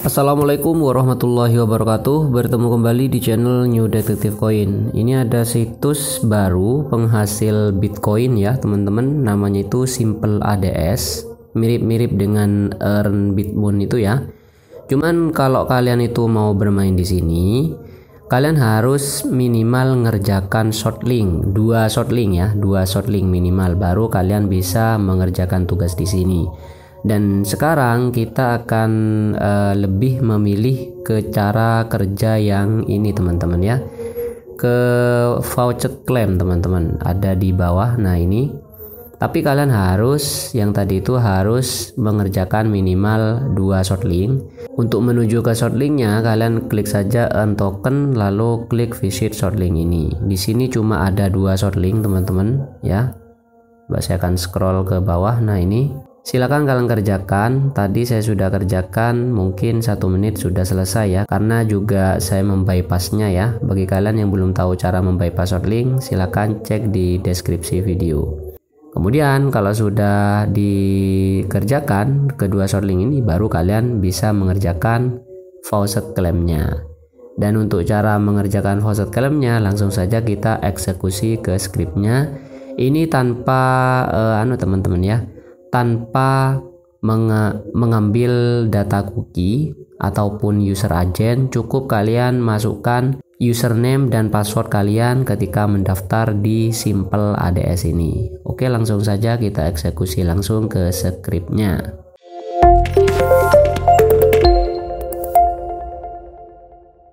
Assalamualaikum warahmatullahi wabarakatuh Bertemu kembali di channel New Detective Coin Ini ada situs baru penghasil Bitcoin ya teman-teman Namanya itu Simple ADS Mirip-mirip dengan Earn Bitmoon itu ya Cuman kalau kalian itu mau bermain di sini Kalian harus minimal ngerjakan short link, dua short link ya, dua short link minimal baru kalian bisa mengerjakan tugas di sini. Dan sekarang kita akan uh, lebih memilih ke cara kerja yang ini teman-teman ya. Ke voucher claim teman-teman ada di bawah. Nah ini. Tapi kalian harus yang tadi itu harus mengerjakan minimal dua short link Untuk menuju ke short linknya kalian klik saja earn token lalu klik visit short link ini. Di sini cuma ada dua short link teman-teman ya. Saya akan scroll ke bawah. Nah ini Silakan kalian kerjakan. Tadi saya sudah kerjakan, mungkin satu menit sudah selesai ya, karena juga saya membypassnya ya. Bagi kalian yang belum tahu cara membypass shortlink, silakan cek di deskripsi video. Kemudian kalau sudah dikerjakan kedua shortlink ini baru kalian bisa mengerjakan faucet claimnya. Dan untuk cara mengerjakan faucet claimnya langsung saja kita eksekusi ke scriptnya. Ini tanpa uh, anu teman-teman ya tanpa menge- mengambil data cookie ataupun user agent cukup kalian masukkan username dan password kalian ketika mendaftar di Simple ADS ini. Oke, langsung saja kita eksekusi langsung ke scriptnya.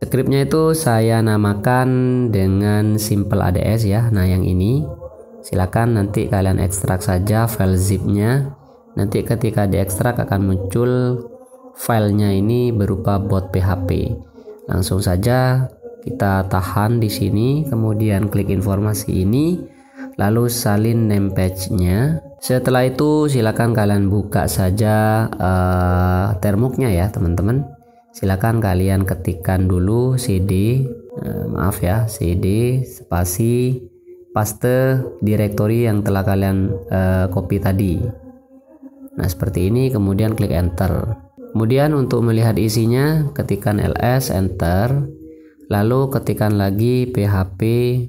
Scriptnya itu saya namakan dengan Simple ADS ya. Nah, yang ini silakan nanti kalian ekstrak saja file zipnya nanti ketika diekstrak akan muncul filenya ini berupa bot PHP langsung saja kita tahan di sini kemudian klik informasi ini lalu salin name page-nya setelah itu silakan kalian buka saja uh, eh, termuknya ya teman-teman silakan kalian ketikkan dulu cd uh, eh, maaf ya cd spasi paste directory yang telah kalian uh, copy tadi. Nah, seperti ini kemudian klik enter. Kemudian untuk melihat isinya ketikan ls enter lalu ketikan lagi php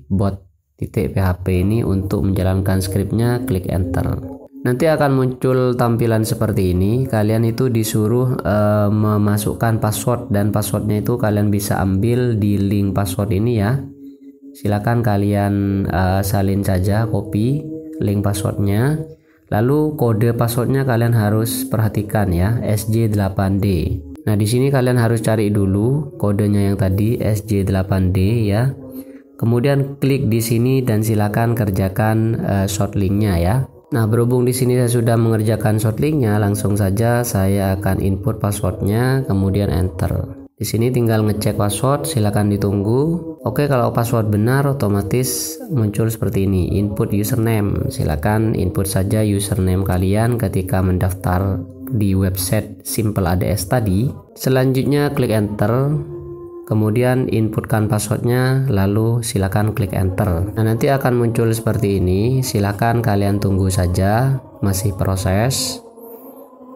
bot titik php ini untuk menjalankan scriptnya klik enter. Nanti akan muncul tampilan seperti ini. Kalian itu disuruh e, memasukkan password dan passwordnya itu kalian bisa ambil di link password ini ya silakan kalian uh, salin saja copy link passwordnya lalu kode passwordnya kalian harus perhatikan ya SJ8D nah di sini kalian harus cari dulu kodenya yang tadi SJ8D ya kemudian klik di sini dan silakan kerjakan uh, short linknya ya Nah, berhubung di sini saya sudah mengerjakan short linknya langsung saja saya akan input passwordnya, kemudian enter. Di sini tinggal ngecek password, silakan ditunggu. Oke, kalau password benar otomatis muncul seperti ini. Input username. Silakan input saja username kalian ketika mendaftar di website Simple ADS tadi. Selanjutnya klik enter. Kemudian inputkan passwordnya, lalu silakan klik enter. Nah, nanti akan muncul seperti ini. Silakan kalian tunggu saja, masih proses.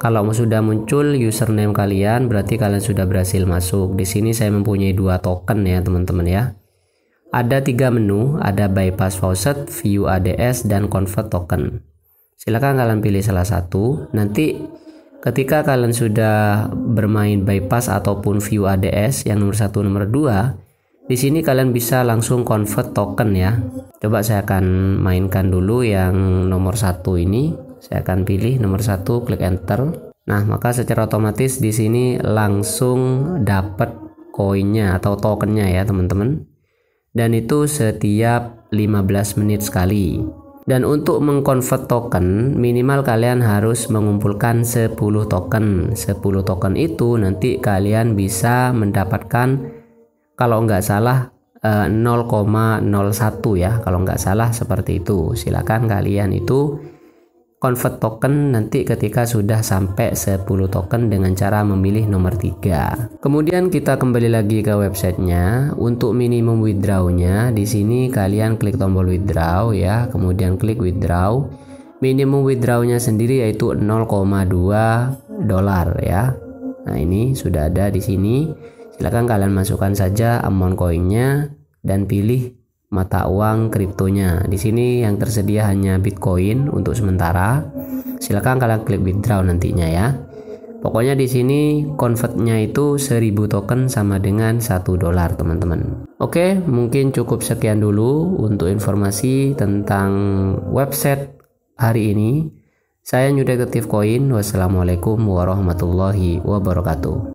Kalau sudah muncul username kalian, berarti kalian sudah berhasil masuk. Di sini saya mempunyai dua token ya, teman-teman ya. Ada tiga menu, ada bypass faucet, view ADS, dan convert token. Silahkan kalian pilih salah satu. Nanti ketika kalian sudah bermain bypass ataupun view ADS yang nomor satu, nomor dua, di sini kalian bisa langsung convert token ya. Coba saya akan mainkan dulu yang nomor satu ini. Saya akan pilih nomor satu, klik enter. Nah, maka secara otomatis di sini langsung dapat koinnya atau tokennya ya, teman-teman dan itu setiap 15 menit sekali. Dan untuk mengkonvert token, minimal kalian harus mengumpulkan 10 token. 10 token itu nanti kalian bisa mendapatkan kalau nggak salah 0,01 eh, ya, kalau nggak salah seperti itu. Silakan kalian itu convert token nanti ketika sudah sampai 10 token dengan cara memilih nomor 3 kemudian kita kembali lagi ke websitenya untuk minimum withdrawnya di sini kalian klik tombol withdraw ya kemudian klik withdraw minimum withdrawnya sendiri yaitu 0,2 dolar ya nah ini sudah ada di sini silahkan kalian masukkan saja amount koinnya dan pilih mata uang kriptonya. Di sini yang tersedia hanya Bitcoin untuk sementara. Silakan kalian klik withdraw nantinya ya. Pokoknya di sini convertnya itu 1000 token sama dengan 1 dolar teman-teman. Oke, mungkin cukup sekian dulu untuk informasi tentang website hari ini. Saya New Detective Coin. Wassalamualaikum warahmatullahi wabarakatuh.